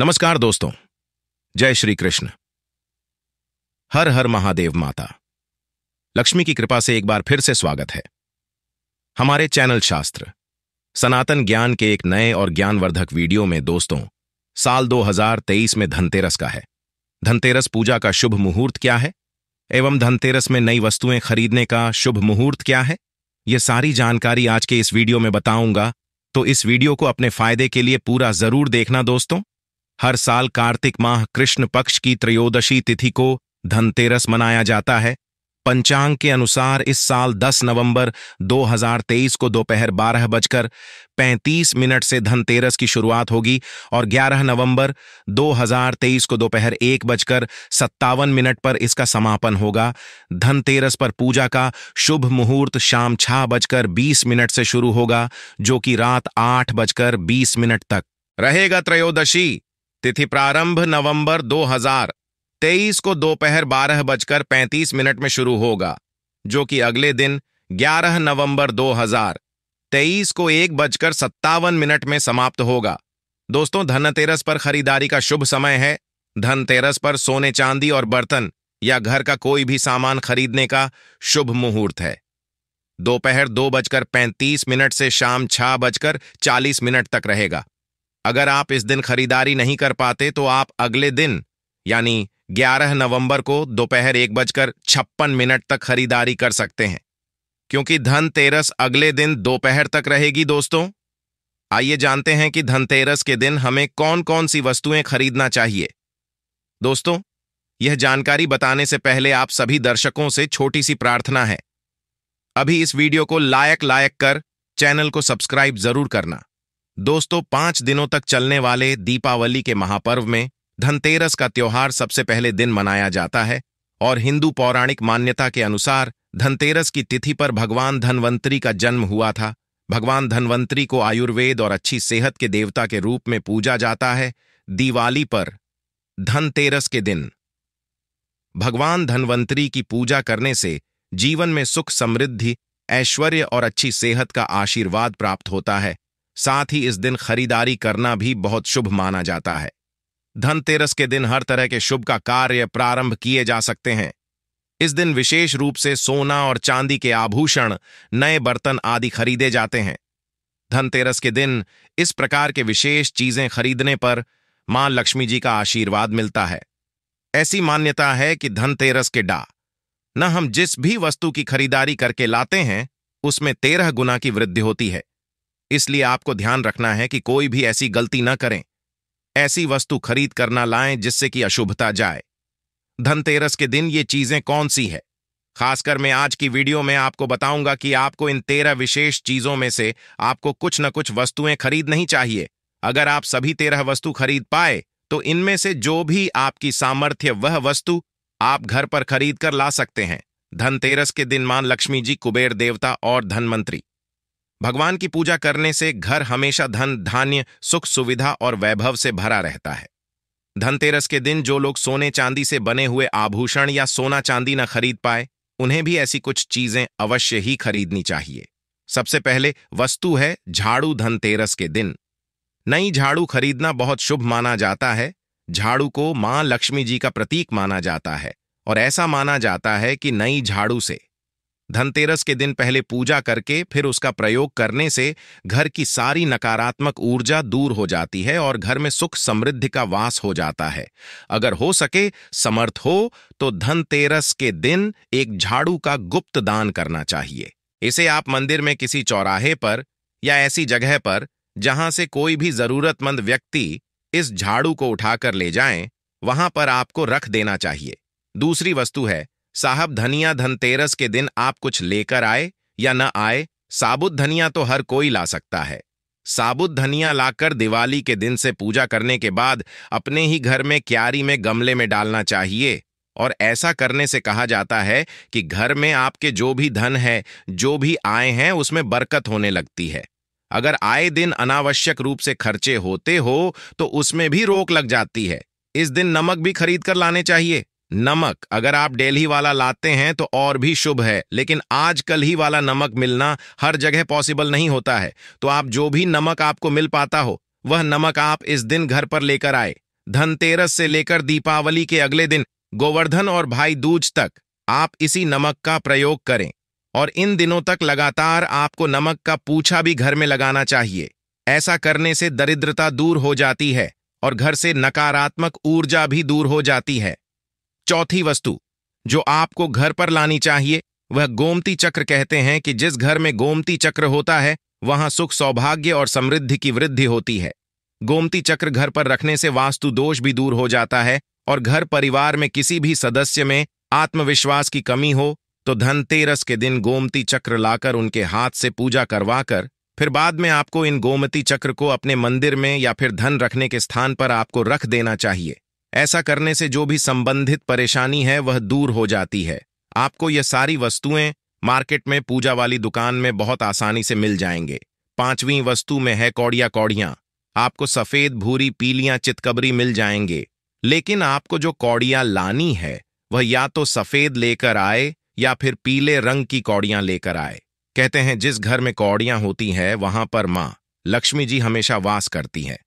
नमस्कार दोस्तों जय श्री कृष्ण हर हर महादेव माता लक्ष्मी की कृपा से एक बार फिर से स्वागत है हमारे चैनल शास्त्र सनातन ज्ञान के एक नए और ज्ञानवर्धक वीडियो में दोस्तों साल 2023 में धनतेरस का है धनतेरस पूजा का शुभ मुहूर्त क्या है एवं धनतेरस में नई वस्तुएं खरीदने का शुभ मुहूर्त क्या है ये सारी जानकारी आज के इस वीडियो में बताऊंगा तो इस वीडियो को अपने फायदे के लिए पूरा जरूर देखना दोस्तों हर साल कार्तिक माह कृष्ण पक्ष की त्रयोदशी तिथि को धनतेरस मनाया जाता है पंचांग के अनुसार इस साल 10 नवंबर 2023 को दोपहर बारह बजकर 35 मिनट से धनतेरस की शुरुआत होगी और 11 नवंबर 2023 को दोपहर एक बजकर सत्तावन मिनट पर इसका समापन होगा धनतेरस पर पूजा का शुभ मुहूर्त शाम छह बजकर बीस मिनट से शुरू होगा जो कि रात आठ बजकर बीस मिनट तक रहेगा त्रयोदशी तिथि प्रारंभ नवंबर 2023 को दोपहर बारह बजकर पैंतीस मिनट में शुरू होगा जो कि अगले दिन 11 नवंबर 2023 को एक बजकर सत्तावन मिनट में समाप्त होगा दोस्तों धनतेरस पर खरीदारी का शुभ समय है धनतेरस पर सोने चांदी और बर्तन या घर का कोई भी सामान खरीदने का शुभ मुहूर्त है दोपहर दो बजकर पैंतीस मिनट से शाम छह बजकर चालीस मिनट तक रहेगा अगर आप इस दिन खरीदारी नहीं कर पाते तो आप अगले दिन यानी 11 नवंबर को दोपहर एक बजकर छप्पन मिनट तक खरीदारी कर सकते हैं क्योंकि धनतेरस अगले दिन दोपहर तक रहेगी दोस्तों आइए जानते हैं कि धनतेरस के दिन हमें कौन कौन सी वस्तुएं खरीदना चाहिए दोस्तों यह जानकारी बताने से पहले आप सभी दर्शकों से छोटी सी प्रार्थना है अभी इस वीडियो को लायक लायक कर चैनल को सब्सक्राइब जरूर करना दोस्तों पांच दिनों तक चलने वाले दीपावली के महापर्व में धनतेरस का त्योहार सबसे पहले दिन मनाया जाता है और हिंदू पौराणिक मान्यता के अनुसार धनतेरस की तिथि पर भगवान धनवंतरी का जन्म हुआ था भगवान धनवंतरी को आयुर्वेद और अच्छी सेहत के देवता के रूप में पूजा जाता है दिवाली पर धनतेरस के दिन भगवान धनवंतरी की पूजा करने से जीवन में सुख समृद्धि ऐश्वर्य और अच्छी सेहत का आशीर्वाद प्राप्त होता है साथ ही इस दिन खरीदारी करना भी बहुत शुभ माना जाता है धनतेरस के दिन हर तरह के शुभ का कार्य प्रारंभ किए जा सकते हैं इस दिन विशेष रूप से सोना और चांदी के आभूषण नए बर्तन आदि खरीदे जाते हैं धनतेरस के दिन इस प्रकार के विशेष चीजें खरीदने पर मां लक्ष्मी जी का आशीर्वाद मिलता है ऐसी मान्यता है कि धनतेरस के डा न हम जिस भी वस्तु की खरीदारी करके लाते हैं उसमें तेरह गुना की वृद्धि होती है इसलिए आपको ध्यान रखना है कि कोई भी ऐसी गलती न करें ऐसी वस्तु खरीद कर लाएं जिससे कि अशुभता जाए धनतेरस के दिन ये चीजें कौन सी है खासकर मैं आज की वीडियो में आपको बताऊंगा कि आपको इन तेरह विशेष चीजों में से आपको कुछ न कुछ वस्तुएं खरीद नहीं चाहिए अगर आप सभी तेरह वस्तु खरीद पाए तो इनमें से जो भी आपकी सामर्थ्य वह वस्तु आप घर पर खरीद कर ला सकते हैं धनतेरस के दिन मान लक्ष्मी जी कुबेर देवता और धनमंत्री भगवान की पूजा करने से घर हमेशा धन धान्य सुख सुविधा और वैभव से भरा रहता है धनतेरस के दिन जो लोग सोने चांदी से बने हुए आभूषण या सोना चांदी न खरीद पाए उन्हें भी ऐसी कुछ चीजें अवश्य ही खरीदनी चाहिए सबसे पहले वस्तु है झाड़ू धनतेरस के दिन नई झाड़ू खरीदना बहुत शुभ माना जाता है झाड़ू को मां लक्ष्मी जी का प्रतीक माना जाता है और ऐसा माना जाता है कि नई झाड़ू से धनतेरस के दिन पहले पूजा करके फिर उसका प्रयोग करने से घर की सारी नकारात्मक ऊर्जा दूर हो जाती है और घर में सुख समृद्धि का वास हो जाता है अगर हो सके समर्थ हो तो धनतेरस के दिन एक झाड़ू का गुप्त दान करना चाहिए इसे आप मंदिर में किसी चौराहे पर या ऐसी जगह पर जहां से कोई भी जरूरतमंद व्यक्ति इस झाड़ू को उठाकर ले जाए वहां पर आपको रख देना चाहिए दूसरी वस्तु है साहब धनिया धनतेरस के दिन आप कुछ लेकर आए या न आए साबुत धनिया तो हर कोई ला सकता है साबुत धनिया लाकर दिवाली के दिन से पूजा करने के बाद अपने ही घर में क्यारी में गमले में डालना चाहिए और ऐसा करने से कहा जाता है कि घर में आपके जो भी धन है जो भी आए हैं उसमें बरकत होने लगती है अगर आए दिन अनावश्यक रूप से खर्चे होते हो तो उसमें भी रोक लग जाती है इस दिन नमक भी खरीद कर लाने चाहिए नमक अगर आप डेली वाला लाते हैं तो और भी शुभ है लेकिन आजकल ही वाला नमक मिलना हर जगह पॉसिबल नहीं होता है तो आप जो भी नमक आपको मिल पाता हो वह नमक आप इस दिन घर पर लेकर आए धनतेरस से लेकर दीपावली के अगले दिन गोवर्धन और भाई दूज तक आप इसी नमक का प्रयोग करें और इन दिनों तक लगातार आपको नमक का पूछा भी घर में लगाना चाहिए ऐसा करने से दरिद्रता दूर हो जाती है और घर से नकारात्मक ऊर्जा भी दूर हो जाती है चौथी वस्तु जो आपको घर पर लानी चाहिए वह गोमती चक्र कहते हैं कि जिस घर में गोमती चक्र होता है वहां सुख सौभाग्य और समृद्धि की वृद्धि होती है गोमती चक्र घर पर रखने से वास्तु दोष भी दूर हो जाता है और घर परिवार में किसी भी सदस्य में आत्मविश्वास की कमी हो तो धनतेरस के दिन गोमती चक्र लाकर उनके हाथ से पूजा करवाकर फिर बाद में आपको इन गोमती चक्र को अपने मंदिर में या फिर धन रखने के स्थान पर आपको रख देना चाहिए ऐसा करने से जो भी संबंधित परेशानी है वह दूर हो जाती है आपको यह सारी वस्तुएं मार्केट में पूजा वाली दुकान में बहुत आसानी से मिल जाएंगे पांचवीं वस्तु में है कौड़िया कौड़िया आपको सफ़ेद भूरी पीलियां चितकबरी मिल जाएंगे लेकिन आपको जो कौड़ियां लानी है वह या तो सफ़ेद लेकर आए या फिर पीले रंग की कौड़ियां लेकर आए कहते हैं जिस घर में कौड़ियां होती हैं वहां पर मां लक्ष्मी जी हमेशा वास करती हैं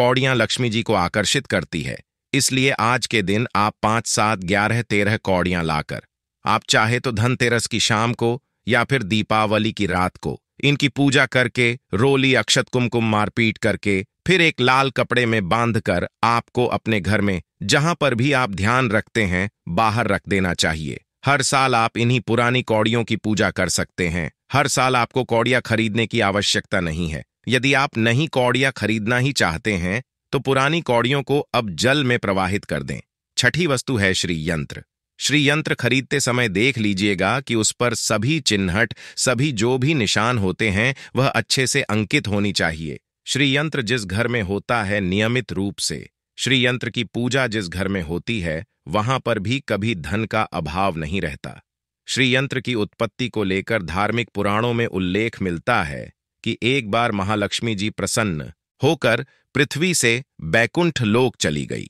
कौड़ियां लक्ष्मी जी को आकर्षित करती है इसलिए आज के दिन आप पांच सात ग्यारह तेरह कौड़ियां लाकर आप चाहे तो धनतेरस की शाम को या फिर दीपावली की रात को इनकी पूजा करके रोली अक्षत कुमकुम मारपीट करके फिर एक लाल कपड़े में बांधकर आपको अपने घर में जहां पर भी आप ध्यान रखते हैं बाहर रख देना चाहिए हर साल आप इन्हीं पुरानी कौड़ियों की पूजा कर सकते हैं हर साल आपको कौड़िया खरीदने की आवश्यकता नहीं है यदि आप नहीं कौड़िया खरीदना ही चाहते हैं तो पुरानी कौड़ियों को अब जल में प्रवाहित कर दें छठी वस्तु है श्री यंत्र श्री यंत्र खरीदते समय देख लीजिएगा कि उस पर सभी चिन्हट सभी जो भी निशान होते हैं वह अच्छे से अंकित होनी चाहिए श्री यंत्र जिस घर में होता है नियमित रूप से श्री यंत्र की पूजा जिस घर में होती है वहां पर भी कभी धन का अभाव नहीं रहता श्री यंत्र की उत्पत्ति को लेकर धार्मिक पुराणों में उल्लेख मिलता है कि एक बार महालक्ष्मी जी प्रसन्न होकर पृथ्वी से बैकुंठ लोक चली गई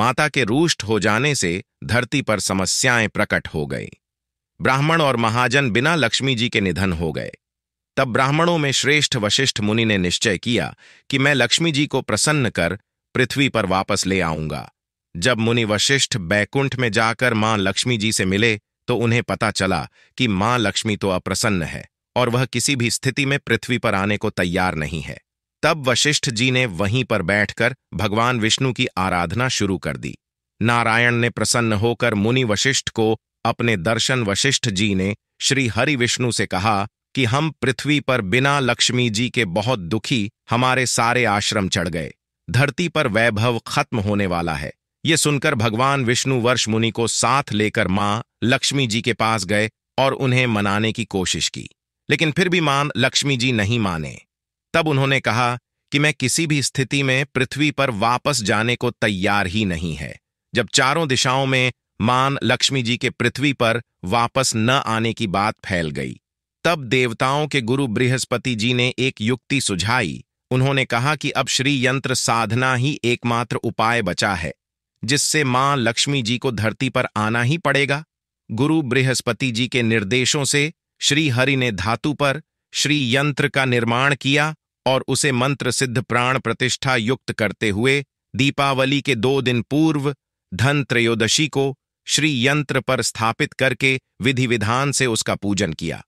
माता के रूष्ट हो जाने से धरती पर समस्याएं प्रकट हो गई ब्राह्मण और महाजन बिना लक्ष्मी जी के निधन हो गए तब ब्राह्मणों में श्रेष्ठ वशिष्ठ मुनि ने निश्चय किया कि मैं लक्ष्मी जी को प्रसन्न कर पृथ्वी पर वापस ले आऊंगा जब मुनि वशिष्ठ बैकुंठ में जाकर मां लक्ष्मी जी से मिले तो उन्हें पता चला कि मां लक्ष्मी तो अप्रसन्न है और वह किसी भी स्थिति में पृथ्वी पर आने को तैयार नहीं है तब वशिष्ठ जी ने वहीं पर बैठकर भगवान विष्णु की आराधना शुरू कर दी नारायण ने प्रसन्न होकर मुनि वशिष्ठ को अपने दर्शन वशिष्ठ जी ने श्री हरि विष्णु से कहा कि हम पृथ्वी पर बिना लक्ष्मी जी के बहुत दुखी हमारे सारे आश्रम चढ़ गए धरती पर वैभव खत्म होने वाला है ये सुनकर भगवान विष्णु वर्ष मुनि को साथ लेकर मां लक्ष्मी जी के पास गए और उन्हें मनाने की कोशिश की लेकिन फिर भी मां लक्ष्मी जी नहीं माने तब उन्होंने कहा कि मैं किसी भी स्थिति में पृथ्वी पर वापस जाने को तैयार ही नहीं है जब चारों दिशाओं में मान लक्ष्मी जी के पृथ्वी पर वापस न आने की बात फैल गई तब देवताओं के गुरु बृहस्पति जी ने एक युक्ति सुझाई उन्होंने कहा कि अब श्री यंत्र साधना ही एकमात्र उपाय बचा है जिससे मां लक्ष्मी जी को धरती पर आना ही पड़ेगा गुरु बृहस्पति जी के निर्देशों से श्री हरि ने धातु पर श्री यंत्र का निर्माण किया और उसे मंत्र सिद्ध प्राण प्रतिष्ठा युक्त करते हुए दीपावली के दो दिन पूर्व धन त्रयोदशी को श्री यंत्र पर स्थापित करके विधि विधान से उसका पूजन किया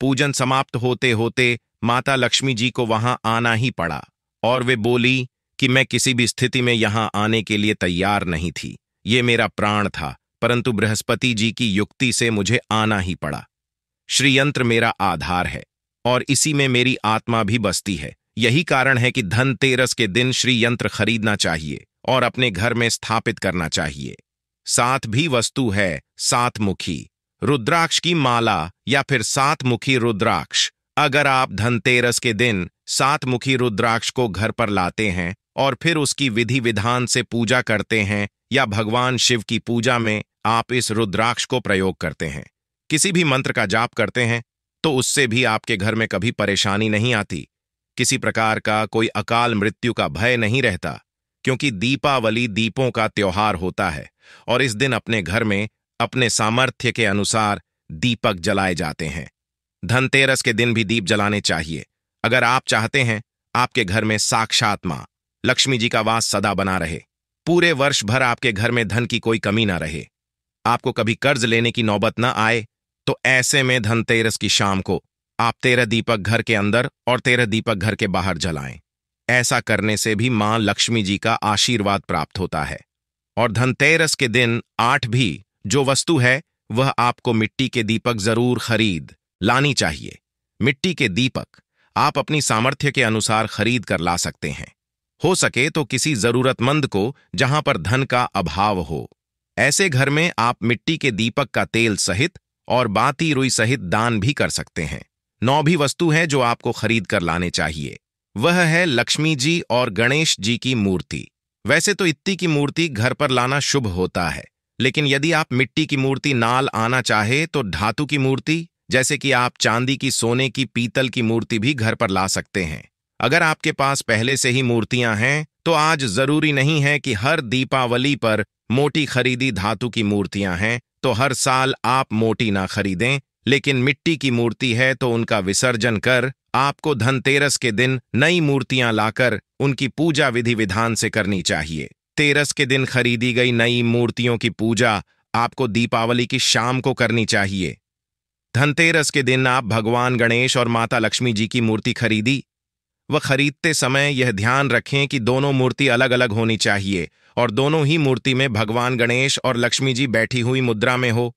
पूजन समाप्त होते होते माता लक्ष्मी जी को वहां आना ही पड़ा और वे बोली कि मैं किसी भी स्थिति में यहां आने के लिए तैयार नहीं थी ये मेरा प्राण था परंतु बृहस्पति जी की युक्ति से मुझे आना ही पड़ा श्रीयंत्र मेरा आधार है और इसी में मेरी आत्मा भी बसती है यही कारण है कि धनतेरस के दिन श्री यंत्र खरीदना चाहिए और अपने घर में स्थापित करना चाहिए सात भी वस्तु है सात मुखी रुद्राक्ष की माला या फिर सात मुखी रुद्राक्ष अगर आप धनतेरस के दिन सातमुखी रुद्राक्ष को घर पर लाते हैं और फिर उसकी विधि विधान से पूजा करते हैं या भगवान शिव की पूजा में आप इस रुद्राक्ष को प्रयोग करते हैं किसी भी मंत्र का जाप करते हैं तो उससे भी आपके घर में कभी परेशानी नहीं आती किसी प्रकार का कोई अकाल मृत्यु का भय नहीं रहता क्योंकि दीपावली दीपों का त्योहार होता है और इस दिन अपने घर में अपने सामर्थ्य के अनुसार दीपक जलाए जाते हैं धनतेरस के दिन भी दीप जलाने चाहिए अगर आप चाहते हैं आपके घर में साक्षात मां लक्ष्मी जी का वास सदा बना रहे पूरे वर्ष भर आपके घर में धन की कोई कमी ना रहे आपको कभी कर्ज लेने की नौबत ना आए तो ऐसे में धनतेरस की शाम को आप तेरह दीपक घर के अंदर और तेरह दीपक घर के बाहर जलाएं ऐसा करने से भी मां लक्ष्मी जी का आशीर्वाद प्राप्त होता है और धनतेरस के दिन आठ भी जो वस्तु है वह आपको मिट्टी के दीपक जरूर खरीद लानी चाहिए मिट्टी के दीपक आप अपनी सामर्थ्य के अनुसार खरीद कर ला सकते हैं हो सके तो किसी जरूरतमंद को जहां पर धन का अभाव हो ऐसे घर में आप मिट्टी के दीपक का तेल सहित और बाती रुई सहित दान भी कर सकते हैं नौ भी वस्तु है जो आपको खरीद कर लाने चाहिए वह है लक्ष्मी जी और गणेश जी की मूर्ति वैसे तो इत्ती की मूर्ति घर पर लाना शुभ होता है लेकिन यदि आप मिट्टी की मूर्ति नाल आना चाहे तो धातु की मूर्ति जैसे कि आप चांदी की सोने की पीतल की मूर्ति भी घर पर ला सकते हैं अगर आपके पास पहले से ही मूर्तियां हैं तो आज जरूरी नहीं है कि हर दीपावली पर मोटी खरीदी धातु की मूर्तियां हैं तो हर साल आप मोटी ना खरीदें लेकिन मिट्टी की मूर्ति है तो उनका विसर्जन कर आपको धनतेरस के दिन नई मूर्तियां लाकर उनकी पूजा विधि विधान से करनी चाहिए तेरस के दिन खरीदी गई नई मूर्तियों की पूजा आपको दीपावली की शाम को करनी चाहिए धनतेरस के दिन आप भगवान गणेश और माता लक्ष्मी जी की मूर्ति खरीदी व खरीदते समय यह ध्यान रखें कि दोनों मूर्ति अलग अलग होनी चाहिए और दोनों ही मूर्ति में भगवान गणेश और लक्ष्मी जी बैठी हुई मुद्रा में हो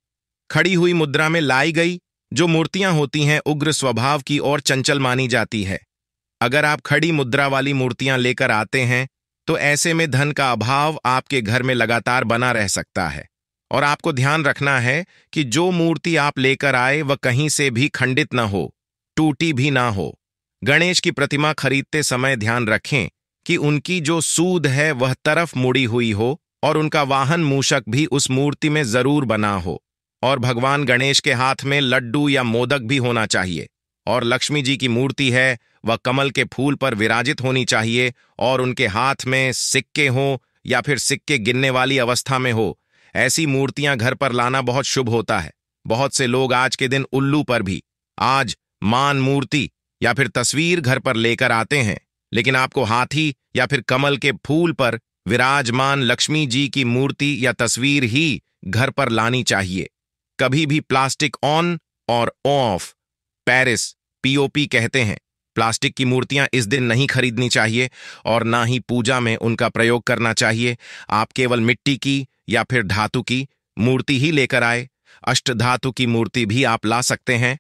खड़ी हुई मुद्रा में लाई गई जो मूर्तियां होती हैं उग्र स्वभाव की और चंचल मानी जाती है अगर आप खड़ी मुद्रा वाली मूर्तियां लेकर आते हैं तो ऐसे में धन का अभाव आपके घर में लगातार बना रह सकता है और आपको ध्यान रखना है कि जो मूर्ति आप लेकर आए वह कहीं से भी खंडित न हो टूटी भी ना हो गणेश की प्रतिमा खरीदते समय ध्यान रखें कि उनकी जो सूद है वह तरफ मुड़ी हुई हो और उनका वाहन मूषक भी उस मूर्ति में जरूर बना हो और भगवान गणेश के हाथ में लड्डू या मोदक भी होना चाहिए और लक्ष्मी जी की मूर्ति है वह कमल के फूल पर विराजित होनी चाहिए और उनके हाथ में सिक्के हो या फिर सिक्के गिनने वाली अवस्था में हो ऐसी मूर्तियां घर पर लाना बहुत शुभ होता है बहुत से लोग आज के दिन उल्लू पर भी आज मान मूर्ति या फिर तस्वीर घर पर लेकर आते हैं लेकिन आपको हाथी या फिर कमल के फूल पर विराजमान लक्ष्मी जी की मूर्ति या तस्वीर ही घर पर लानी चाहिए कभी भी प्लास्टिक ऑन और ऑफ पेरिस पीओपी कहते हैं प्लास्टिक की मूर्तियां इस दिन नहीं खरीदनी चाहिए और ना ही पूजा में उनका प्रयोग करना चाहिए आप केवल मिट्टी की या फिर धातु की मूर्ति ही लेकर आए अष्ट धातु की मूर्ति भी आप ला सकते हैं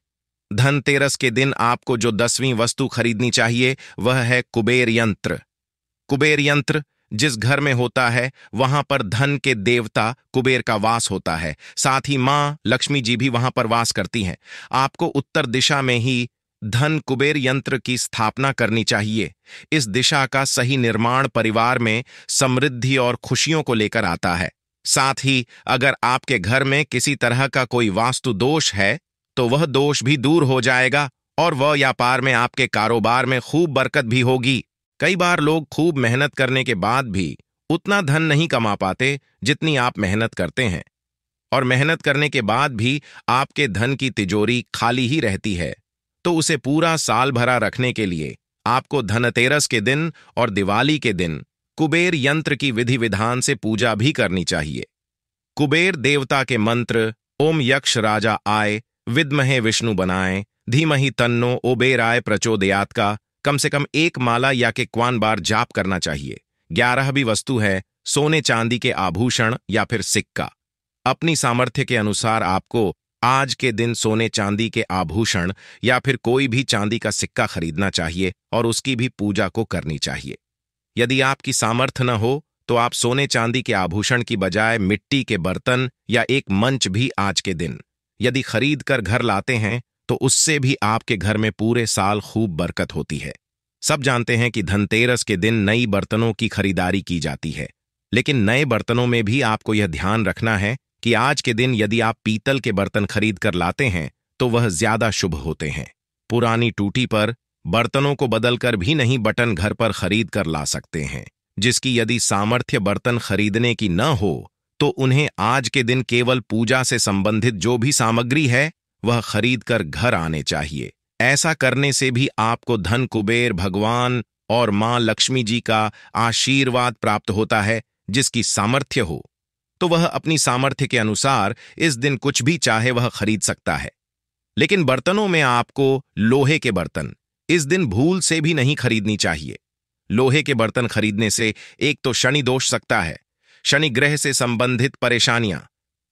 धनतेरस के दिन आपको जो दसवीं वस्तु खरीदनी चाहिए वह है कुबेर यंत्र कुबेर यंत्र जिस घर में होता है वहां पर धन के देवता कुबेर का वास होता है साथ ही मां लक्ष्मी जी भी वहां पर वास करती हैं आपको उत्तर दिशा में ही धन कुबेर यंत्र की स्थापना करनी चाहिए इस दिशा का सही निर्माण परिवार में समृद्धि और खुशियों को लेकर आता है साथ ही अगर आपके घर में किसी तरह का कोई वास्तु दोष है तो वह दोष भी दूर हो जाएगा और वह व्यापार में आपके कारोबार में खूब बरकत भी होगी कई बार लोग खूब मेहनत करने के बाद भी उतना धन नहीं कमा पाते जितनी आप मेहनत करते हैं और मेहनत करने के बाद भी आपके धन की तिजोरी खाली ही रहती है तो उसे पूरा साल भरा रखने के लिए आपको धनतेरस के दिन और दिवाली के दिन कुबेर यंत्र की विधि विधान से पूजा भी करनी चाहिए कुबेर देवता के मंत्र ओम यक्ष राजा आय विद्महे विष्णु बनाए धीमही तन्नो ओबेराय प्रचोदयात का कम से कम एक माला या के क्वान बार जाप करना चाहिए ग्यारह भी वस्तु है सोने चांदी के आभूषण या फिर सिक्का अपनी सामर्थ्य के अनुसार आपको आज के दिन सोने चांदी के आभूषण या फिर कोई भी चांदी का सिक्का खरीदना चाहिए और उसकी भी पूजा को करनी चाहिए यदि आपकी सामर्थ्य न हो तो आप सोने चांदी के आभूषण की बजाय मिट्टी के बर्तन या एक मंच भी आज के दिन यदि खरीद कर घर लाते हैं तो उससे भी आपके घर में पूरे साल खूब बरकत होती है सब जानते हैं कि धनतेरस के दिन नई बर्तनों की खरीदारी की जाती है लेकिन नए बर्तनों में भी आपको यह ध्यान रखना है कि आज के दिन यदि आप पीतल के बर्तन खरीद कर लाते हैं तो वह ज्यादा शुभ होते हैं पुरानी टूटी पर बर्तनों को बदलकर भी नहीं बटन घर पर खरीद कर ला सकते हैं जिसकी यदि सामर्थ्य बर्तन खरीदने की न हो तो उन्हें आज के दिन केवल पूजा से संबंधित जो भी सामग्री है वह खरीद कर घर आने चाहिए ऐसा करने से भी आपको धन कुबेर भगवान और मां लक्ष्मी जी का आशीर्वाद प्राप्त होता है जिसकी सामर्थ्य हो तो वह अपनी सामर्थ्य के अनुसार इस दिन कुछ भी चाहे वह खरीद सकता है लेकिन बर्तनों में आपको लोहे के बर्तन इस दिन भूल से भी नहीं खरीदनी चाहिए लोहे के बर्तन खरीदने से एक तो शनि दोष सकता है शनि ग्रह से संबंधित परेशानियां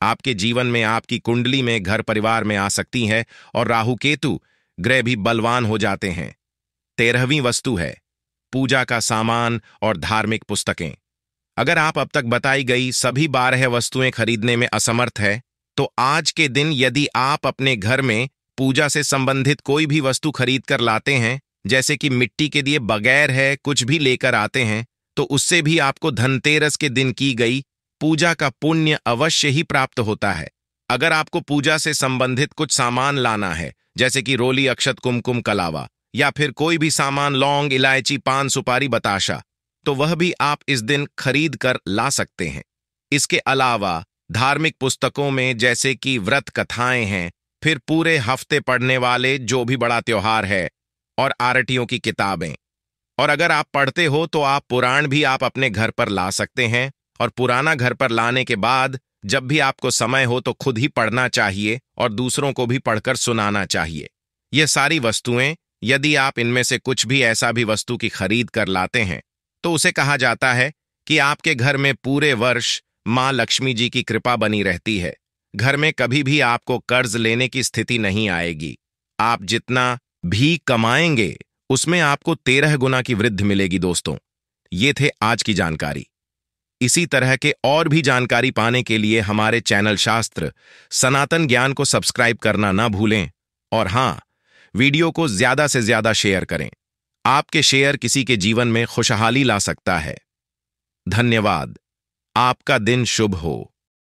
आपके जीवन में आपकी कुंडली में घर परिवार में आ सकती हैं और राहु केतु ग्रह भी बलवान हो जाते हैं तेरहवीं वस्तु है पूजा का सामान और धार्मिक पुस्तकें अगर आप अब तक बताई गई सभी बारह वस्तुएं खरीदने में असमर्थ है तो आज के दिन यदि आप अपने घर में पूजा से संबंधित कोई भी वस्तु खरीद कर लाते हैं जैसे कि मिट्टी के लिए बगैर है कुछ भी लेकर आते हैं तो उससे भी आपको धनतेरस के दिन की गई पूजा का पुण्य अवश्य ही प्राप्त होता है अगर आपको पूजा से संबंधित कुछ सामान लाना है जैसे कि रोली अक्षत कुमकुम कलावा या फिर कोई भी सामान लौंग इलायची पान सुपारी बताशा तो वह भी आप इस दिन खरीद कर ला सकते हैं इसके अलावा धार्मिक पुस्तकों में जैसे कि व्रत कथाएं हैं फिर पूरे हफ्ते पढ़ने वाले जो भी बड़ा त्योहार है और आरटियों की किताबें और अगर आप पढ़ते हो तो आप पुराण भी आप अपने घर पर ला सकते हैं और पुराना घर पर लाने के बाद जब भी आपको समय हो तो खुद ही पढ़ना चाहिए और दूसरों को भी पढ़कर सुनाना चाहिए ये सारी वस्तुएं यदि आप इनमें से कुछ भी ऐसा भी वस्तु की खरीद कर लाते हैं तो उसे कहा जाता है कि आपके घर में पूरे वर्ष माँ लक्ष्मी जी की कृपा बनी रहती है घर में कभी भी आपको कर्ज लेने की स्थिति नहीं आएगी आप जितना भी कमाएंगे उसमें आपको तेरह गुना की वृद्धि मिलेगी दोस्तों ये थे आज की जानकारी इसी तरह के और भी जानकारी पाने के लिए हमारे चैनल शास्त्र सनातन ज्ञान को सब्सक्राइब करना ना भूलें और हां वीडियो को ज्यादा से ज्यादा शेयर करें आपके शेयर किसी के जीवन में खुशहाली ला सकता है धन्यवाद आपका दिन शुभ हो